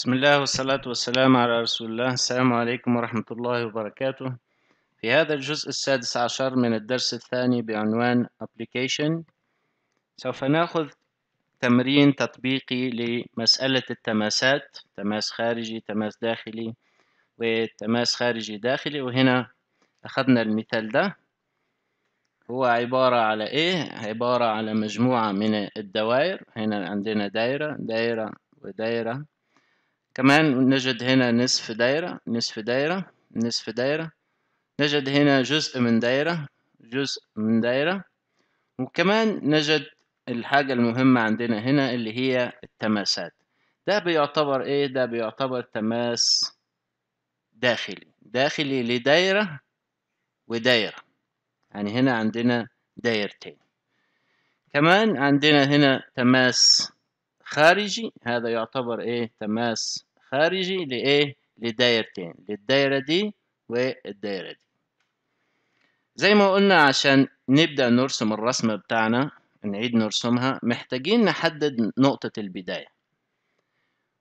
بسم الله والصلاة والسلام على رسول الله السلام عليكم ورحمة الله وبركاته في هذا الجزء السادس عشر من الدرس الثاني بعنوان Application سوف نأخذ تمرين تطبيقي لمسألة التماسات تماس خارجي تماس داخلي وتماس خارجي داخلي وهنا أخذنا المثال ده هو عبارة على إيه؟ عبارة على مجموعة من الدوائر هنا عندنا دايرة دايرة ودايرة كمان نجد هنا نصف دايرة نصف دايرة نصف دايرة نجد هنا جزء من دايرة جزء من دايرة وكمان نجد الحاجة المهمة عندنا هنا اللي هي التماسات ده بيعتبر ايه ده بيعتبر تماس داخلي داخلي لدايرة ودايرة يعني هنا عندنا دايرتين كمان عندنا هنا تماس خارجي هذا يعتبر ايه تماس خارجي لإيه؟ لدايرتين للدايرة دي والدايرة دي زي ما قلنا عشان نبدأ نرسم الرسمة بتاعنا نعيد نرسمها محتاجين نحدد نقطة البداية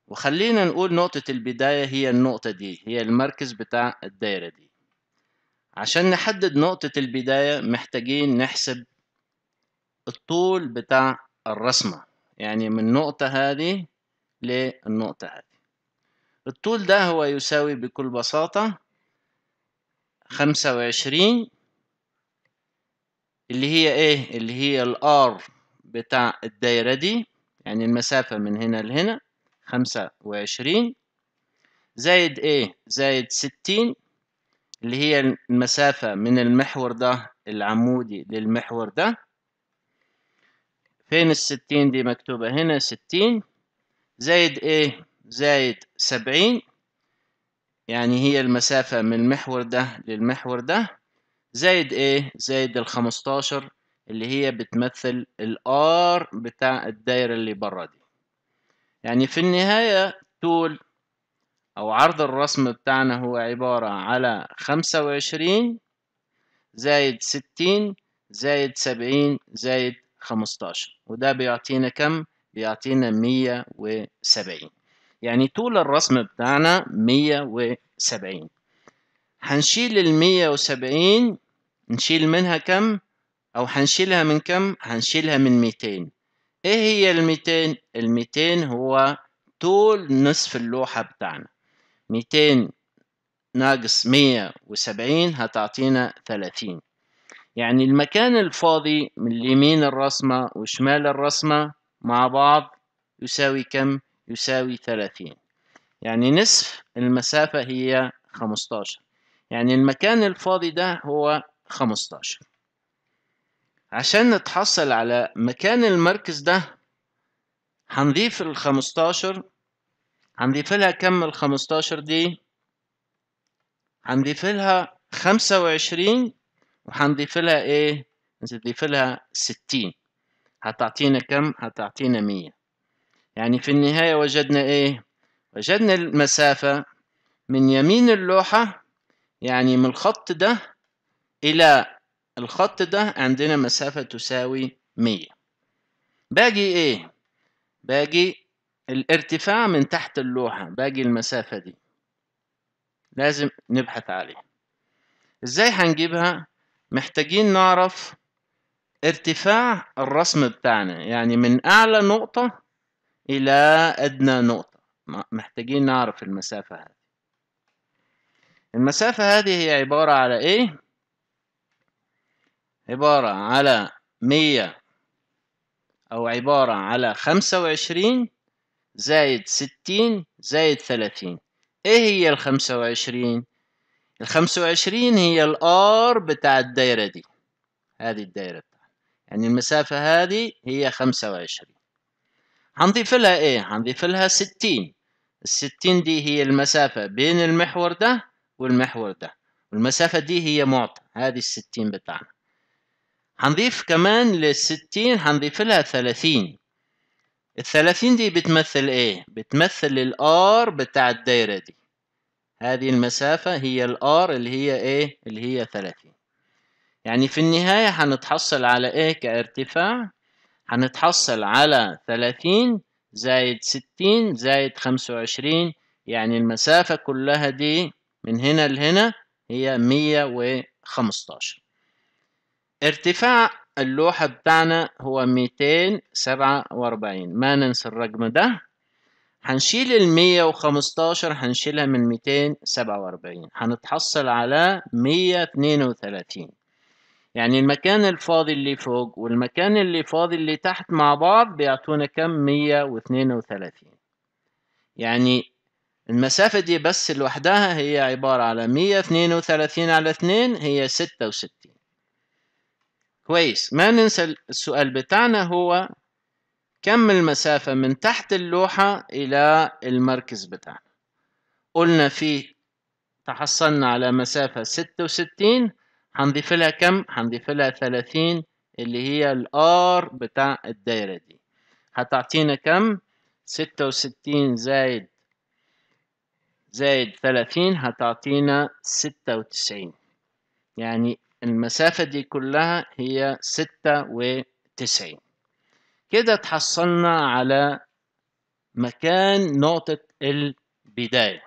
وخلينا نقول نقطة البداية هي النقطة دي هي المركز بتاع الدايرة دي عشان نحدد نقطة البداية محتاجين نحسب الطول بتاع الرسمة يعني من النقطة هذه للنقطة هذه الطول ده هو يساوي بكل بساطة خمسة وعشرين اللي هي ايه اللي هي الار بتاع الدايرة دي يعني المسافة من هنا لهنا خمسة وعشرين زائد ايه زائد ستين اللي هي المسافة من المحور ده العمودي للمحور ده فين الستين دي مكتوبة هنا ستين زائد ايه زائد سبعين يعني هي المسافة من المحور ده للمحور ده زائد ايه زائد الخمستاشر اللي هي بتمثل الار بتاع الدايرة اللي بره دي يعني في النهاية طول أو عرض الرسم بتاعنا هو عبارة على خمسة وعشرين زائد ستين زائد سبعين زائد خمستاشر وده بيعطينا كم؟ بيعطينا مية وسبعين يعني طول الرسم بتاعنا 170 هنشيل ال 170 نشيل منها كم او هنشيلها من كم هنشيلها من 200 ايه هي ال 200 ال 200 هو طول نصف اللوحة بتاعنا 200 ناقص 170 هتعطينا 30 يعني المكان الفاضي من اليمين الرسمة وشمال الرسمة مع بعض يساوي كم يساوي 30 يعني نصف المسافة هي 15 يعني المكان الفاضي ده هو 15 عشان نتحصل على مكان المركز ده هنضيف ال 15 هنضيف لها كم ال 15 دي هنضيف لها 25 وهنضيف لها ايه نضيف لها 60 هتعطينا كم هتعطينا 100 يعني في النهاية وجدنا إيه؟ وجدنا المسافة من يمين اللوحة يعني من الخط ده إلى الخط ده عندنا مسافة تساوي مية باقي إيه؟ باقي الارتفاع من تحت اللوحة باقي المسافة دي لازم نبحث عليها إزاي هنجيبها؟ محتاجين نعرف ارتفاع الرسم بتاعنا يعني من أعلى نقطة إلى أدنى نقطة محتاجين نعرف المسافة هذه المسافة هذه هي عبارة على إيه؟ عبارة على مية أو عبارة على خمسة وعشرين زائد ستين زائد ثلاثين إيه هي الخمسة وعشرين؟ الخمسة وعشرين هي الآر بتاع الدايرة دي هذه الدايرة يعني المسافة هذه هي خمسة وعشرين حنضيف لها ايه حنضيف لها 60 الستين دي هي المسافة بين المحور ده والمحور ده والمسافة دي هي معطى هذه الستين بتاعنا حنضيف كمان للستين حنضيف لها ثلاثين الثلاثين دي بتمثل ايه بتمثل الار بتاع الدايرة دي هذه المسافة هي الار اللي هي ايه اللي هي ثلاثين يعني في النهاية هنتحصل على ايه كارتفاع هنتحصل على 30 زائد 60 زائد 25 يعني المسافة كلها دي من هنا لهنا هي 115 ارتفاع اللوحة بتاعنا هو 247 ما ننسى الرقم ده هنشيل ال 115 هنشيلها من 247 هنتحصل على 132 يعني المكان الفاضي اللي فوق والمكان اللي فاضي اللي تحت مع بعض بيعطونا كم مية واثنين وثلاثين يعني المسافة دي بس لوحدها هي عبارة على مية اثنين وثلاثين على اثنين هي ستة وستين كويس ما ننسى السؤال بتاعنا هو كم المسافة من تحت اللوحة إلى المركز بتاعنا قلنا فيه تحصلنا على مسافة ستة وستين هنضيف لها كم هنضيف لها 30 اللي هي الار بتاع الدايره دي هتعطينا كم 66 زائد زائد 30 هتعطينا 96 يعني المسافة دي كلها هي 96 كده تحصلنا على مكان نقطة البداية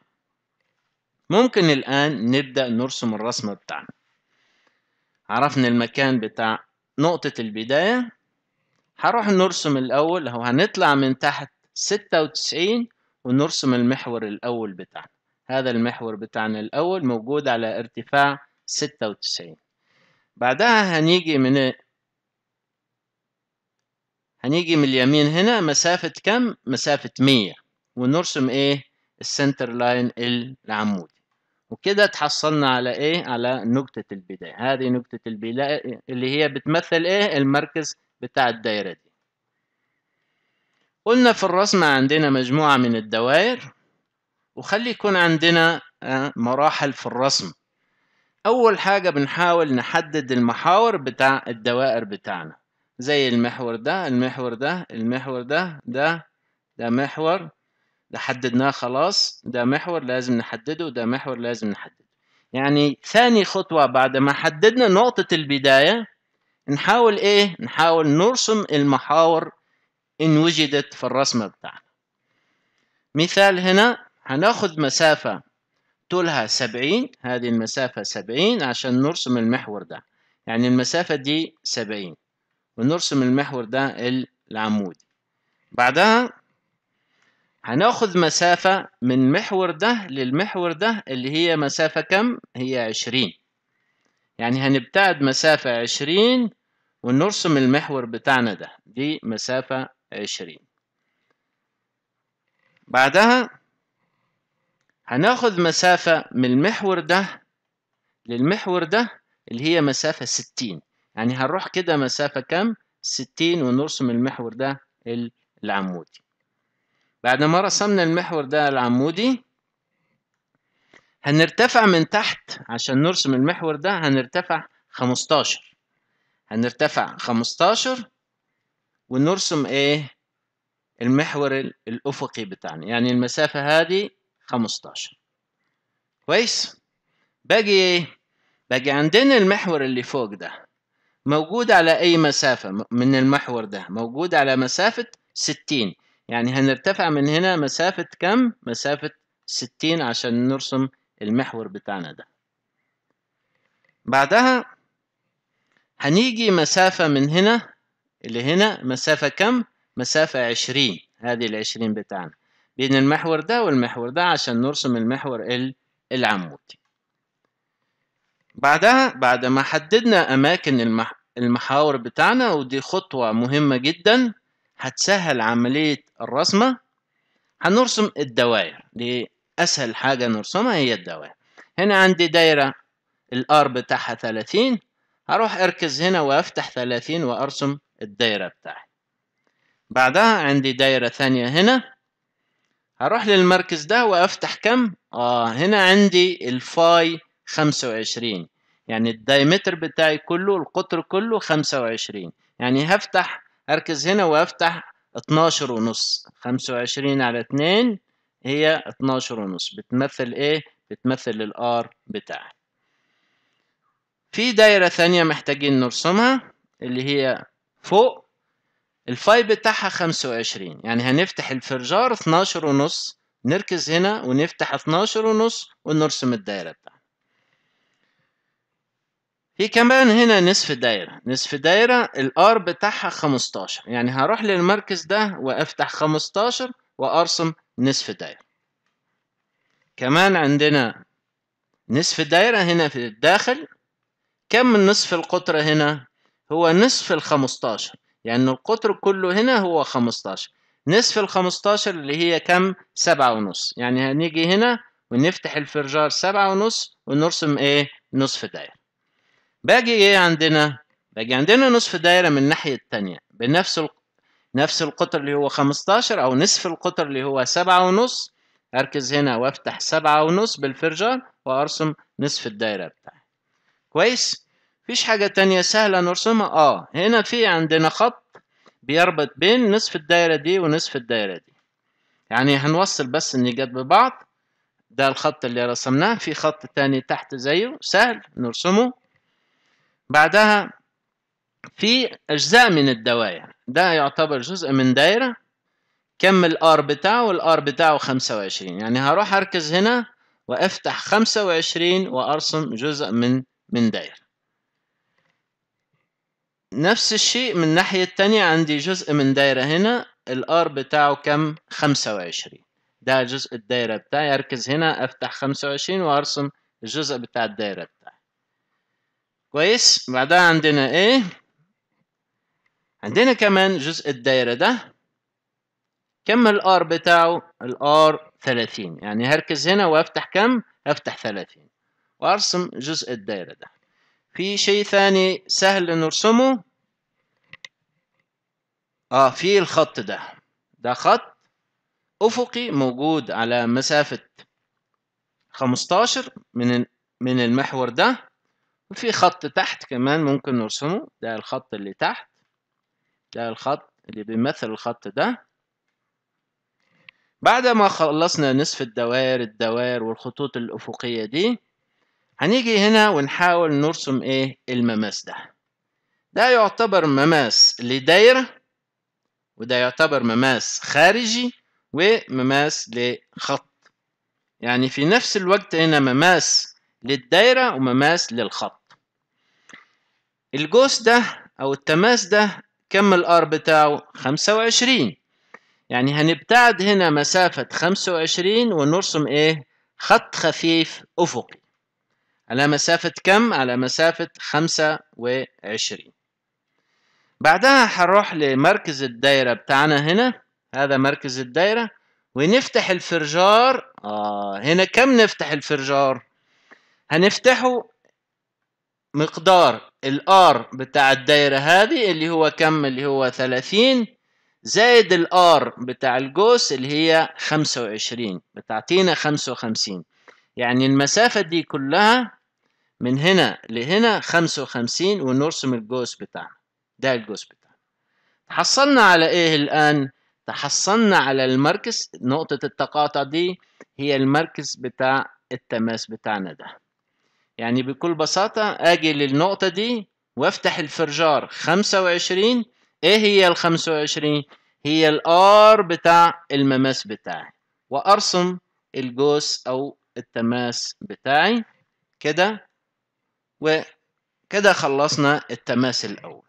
ممكن الآن نبدأ نرسم الرسمة بتاعنا عرفنا المكان بتاع نقطة البداية هروح نرسم الأول هو هنطلع من تحت ستة وتسعين ونرسم المحور الأول بتاعنا هذا المحور بتاعنا الأول موجود على ارتفاع ستة وتسعين بعدها هنيجي من هنيجي من اليمين هنا مسافة كم؟ مسافة مية ونرسم ايه؟ السنتر لاين العمودي وكده تحصلنا على ايه على نقطة البداية هذه نقطة البداية اللي هي بتمثل ايه المركز بتاع الدايرة دي قلنا في الرسمة عندنا مجموعة من الدوائر وخلي يكون عندنا آه، مراحل في الرسم أول حاجة بنحاول نحدد المحاور بتاع الدوائر بتاعنا زي المحور ده المحور ده المحور ده ده ده محور حددناه خلاص ده محور لازم نحدده وده محور لازم نحدده يعني ثاني خطوة بعد ما حددنا نقطة البداية نحاول ايه نحاول نرسم المحاور ان وجدت في الرسمة بتاعنا مثال هنا هناخد مسافة طولها سبعين هذه المسافة سبعين عشان نرسم المحور ده يعني المسافة دي سبعين ونرسم المحور ده العمودي بعدها هناخد مسافة من محور ده للمحور ده اللي هي مسافة كم؟ هي عشرين يعني هنبتعد مسافة عشرين ونرسم المحور بتاعنا ده دي مسافة عشرين بعدها هناخد مسافة من المحور ده للمحور ده اللي هي مسافة ستين يعني هنروح كده مسافة كم؟ ستين ونرسم المحور ده العمودي بعد ما رسمنا المحور ده العمودي هنرتفع من تحت عشان نرسم المحور ده هنرتفع 15 هنرتفع 15 ونرسم ايه المحور الافقي بتاعنا يعني المسافه هذه 15 كويس باجي ايه باجي عندنا المحور اللي فوق ده موجود على اي مسافه من المحور ده موجود على مسافه 60 يعني هنرتفع من هنا مسافة كم؟ مسافة 60 عشان نرسم المحور بتاعنا ده بعدها هنيجي مسافة من هنا لهنا مسافة كم؟ مسافة 20 هذه ال 20 بتاعنا بين المحور ده والمحور ده عشان نرسم المحور العمودي بعدها بعد ما حددنا أماكن المحاور بتاعنا ودي خطوة مهمة جدا هتسهل عملية الرسمة هنرسم الدوائر دي أسهل حاجة نرسمها هي الدوائر هنا عندي دايرة الار بتاعها 30 هروح اركز هنا وافتح 30 وارسم الدايرة بتاعي بعدها عندي دايرة ثانية هنا هروح للمركز ده وافتح كم اه هنا عندي الفاي 25 يعني الدايمتر بتاعي كله القطر كله 25 يعني هفتح اركز هنا وافتح 12 ونص 25 على 2 هي 12 ونص بتمثل ايه بتمثل الار بتاعي في دايره ثانيه محتاجين نرسمها اللي هي فوق الفاي بتاعها 25 يعني هنفتح الفرجار 12 ونص نركز هنا ونفتح 12 ونص ونرسم الدايره بتاعها في كمان هنا نصف دايرة نصف دايرة الار بتاعها 15 يعني هروح للمركز ده وافتح 15 وارسم نصف دايرة كمان عندنا نصف دايرة هنا في الداخل كم من نصف القطر هنا هو نصف الخمستاشر يعني القطر كله هنا هو خمستاشر نصف الخمستاشر اللي هي كم سبعة ونص يعني هنيجي هنا ونفتح الفرجار سبعة ونص ونرسم ايه نصف دايرة باجي ايه عندنا باجي عندنا نصف دايره من الناحيه الثانيه بنفس ال... نفس القطر اللي هو 15 او نصف القطر اللي هو سبعة ونص اركز هنا وافتح سبعة ونص بالفرجان وارسم نصف الدايره بتاعي كويس مفيش حاجه تانية سهله نرسمها اه هنا في عندنا خط بيربط بين نصف الدايره دي ونصف الدايره دي يعني هنوصل بس النيجات ببعض ده الخط اللي رسمناه في خط تاني تحت زيه سهل نرسمه بعدها في أجزاء من الدواير ده يعتبر جزء من دايرة كم الار بتاعه والار بتاعه 25 يعني هروح أركز هنا وأفتح 25 وأرسم جزء من من دايرة نفس الشيء من الناحية التانية عندي جزء من دايرة هنا الار بتاعه كم 25 ده جزء الدايرة بتاعي أركز هنا أفتح 25 وأرسم الجزء بتاع الدايرة بتاعي كويس بعدها عندنا ايه عندنا كمان جزء الدايرة ده كم الار بتاعه الار 30 يعني هركز هنا وافتح كم افتح 30 وارسم جزء الدايرة ده في شيء ثاني سهل نرسمه اه في الخط ده ده خط افقي موجود على مسافة 15 من من المحور ده وفي خط تحت كمان ممكن نرسمه ده الخط اللي تحت ده الخط اللي بيمثل الخط ده بعد ما خلصنا نصف الدوائر الدوائر والخطوط الأفقية دي هنيجي هنا ونحاول نرسم ايه المماس ده ده يعتبر مماس لدايرة وده يعتبر مماس خارجي ومماس لخط يعني في نفس الوقت هنا مماس للدايرة ومماس للخط الجوس ده أو التماس ده كم الار بتاعه 25 يعني هنبتعد هنا مسافة 25 ونرسم ايه خط خفيف أفقي على مسافة كم على مسافة 25 بعدها هنروح لمركز الدايرة بتاعنا هنا هذا مركز الدايرة ونفتح الفرجار آه هنا كم نفتح الفرجار هنفتحه مقدار الار بتاع الدايرة هذه اللي هو كم اللي هو 30 زائد الار بتاع الجوس اللي هي 25 بتعطينا 55 يعني المسافة دي كلها من هنا لهنا 55 ونرسم الجوس بتاعنا ده الجوس بتاعنا تحصلنا على ايه الآن؟ تحصلنا على المركز نقطة التقاطع دي هي المركز بتاع التماس بتاعنا ده يعني بكل بساطة أجي للنقطة دي وأفتح الفرجار خمسة وعشرين إيه هي الخمسة وعشرين؟ هي الآر بتاع المماس بتاعي وأرسم الجوس أو التماس بتاعي كده وكده خلصنا التماس الأول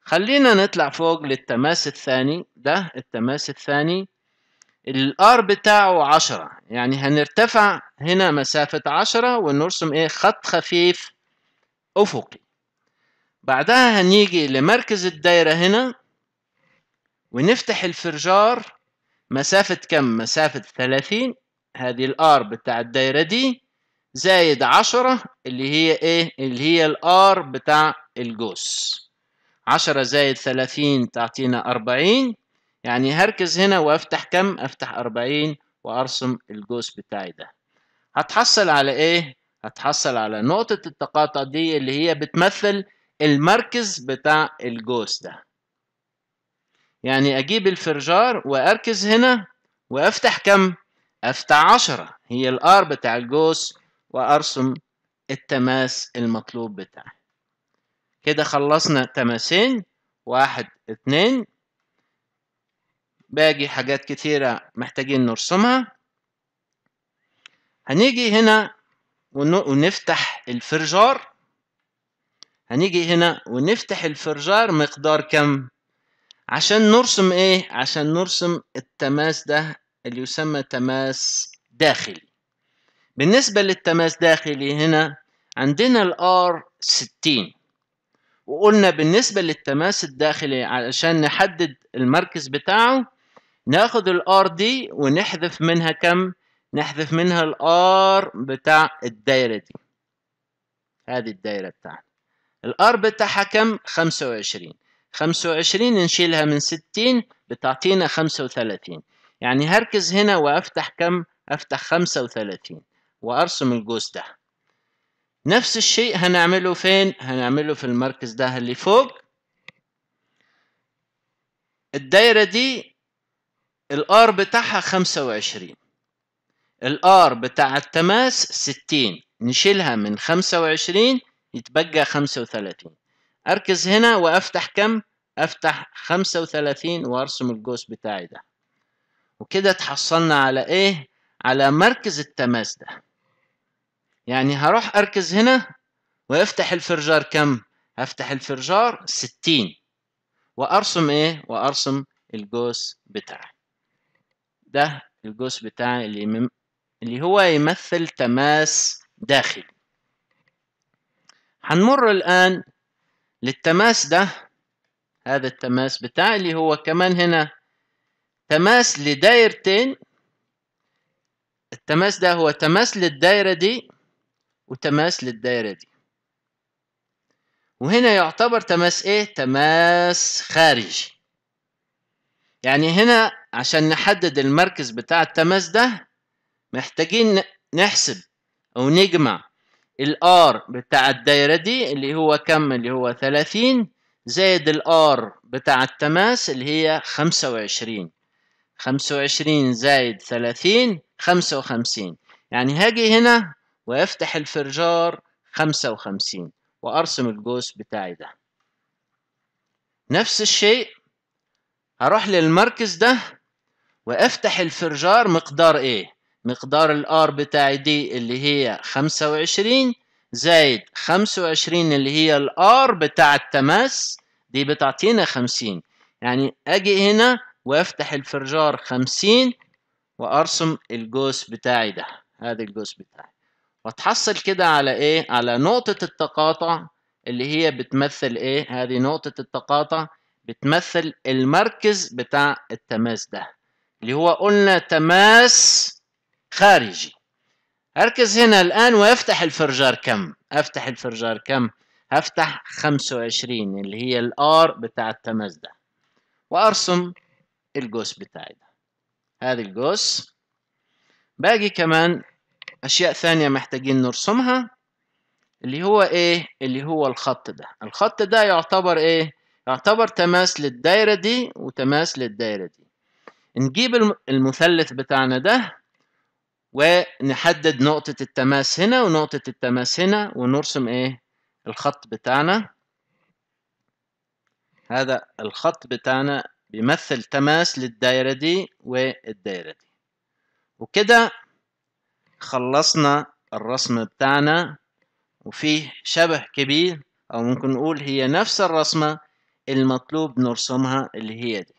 خلينا نطلع فوق للتماس الثاني ده التماس الثاني الار بتاعه 10 يعني هنرتفع هنا مسافة 10 ونرسم ايه خط خفيف افقي بعدها هنيجي لمركز الدايرة هنا ونفتح الفرجار مسافة كم مسافة 30 هذه الار بتاع الدايرة دي زايد 10 اللي هي ايه اللي هي الار بتاع الجوز 10 زائد 30 تعطينا 40 يعني هركز هنا وافتح كم افتح 40 وارسم الجوس بتاعي ده هتحصل على ايه هتحصل على نقطة التقاطع دي اللي هي بتمثل المركز بتاع الجوز ده يعني اجيب الفرجار واركز هنا وافتح كم افتح عشرة هي الار بتاع الجوز وارسم التماس المطلوب بتاعي كده خلصنا تماسين واحد اتنين باقي حاجات كتيرة محتاجين نرسمها هنيجي هنا ونفتح الفرجار هنيجي هنا ونفتح الفرجار مقدار كم عشان نرسم ايه عشان نرسم التماس ده اللي يسمى تماس داخلي بالنسبة للتماس داخلي هنا عندنا الار 60 وقلنا بالنسبة للتماس الداخلي علشان نحدد المركز بتاعه ناخد الار دي ونحذف منها كم نحذف منها الار بتاع الدايره دي هذه الدايره بتاعنا الار بتاعها كم 25 25 نشيلها من 60 بتعطينا 35 يعني هركز هنا وافتح كم افتح 35 وارسم الجزء ده نفس الشيء هنعمله فين هنعمله في المركز ده اللي فوق الدايره دي الار بتاعها 25 الار بتاع التماس 60 نشيلها من 25 يتبقى 35 اركز هنا وافتح كم افتح 35 وارسم القوس بتاعي ده وكده تحصلنا على ايه على مركز التماس ده يعني هروح اركز هنا وافتح الفرجار كم افتح الفرجار 60 وارسم ايه وارسم القوس بتاعي ده الجزء بتاع اللي هو يمثل تماس داخلي هنمر الآن للتماس ده هذا التماس بتاع اللي هو كمان هنا تماس لدايرتين التماس ده هو تماس للدايرة دي وتماس للدايرة دي وهنا يعتبر تماس ايه تماس خارجي يعني هنا عشان نحدد المركز بتاع التماس ده محتاجين نحسب أو نجمع الار بتاع الدايرة دي اللي هو كم اللي هو 30 زائد الار بتاع التماس اللي هي 25 25 زائد 30 55 يعني هاجي هنا وأفتح الفرجار 55 وأرسم القوس بتاعي ده نفس الشيء اروح للمركز ده وافتح الفرجار مقدار ايه مقدار الار بتاعي دي اللي هي خمسة وعشرين زائد خمسة وعشرين اللي هي الار بتاع التماس دي بتعطينا خمسين يعني اجي هنا وافتح الفرجار خمسين وارسم القوس بتاعي ده هذا القوس بتاعي وتحصل كده على ايه على نقطة التقاطع اللي هي بتمثل ايه هذه نقطة التقاطع بتمثل المركز بتاع التماس ده اللي هو قلنا تماس خارجي أركز هنا الآن وأفتح الفرجار كم أفتح الفرجار كم هفتح 25 اللي هي الار بتاع التماس ده وأرسم القوس بتاعي ده هذا القوس باقي كمان أشياء ثانية محتاجين نرسمها اللي هو إيه اللي هو الخط ده الخط ده يعتبر إيه يعتبر تماس للدايرة دي وتماس للدايرة دي نجيب المثلث بتاعنا ده ونحدد نقطة التماس هنا ونقطة التماس هنا ونرسم ايه الخط بتاعنا هذا الخط بتاعنا بيمثل تماس للدايرة دي والدايرة دي وكده خلصنا الرسم بتاعنا وفيه شبه كبير أو ممكن نقول هي نفس الرسمة المطلوب نرسمها اللي هي دي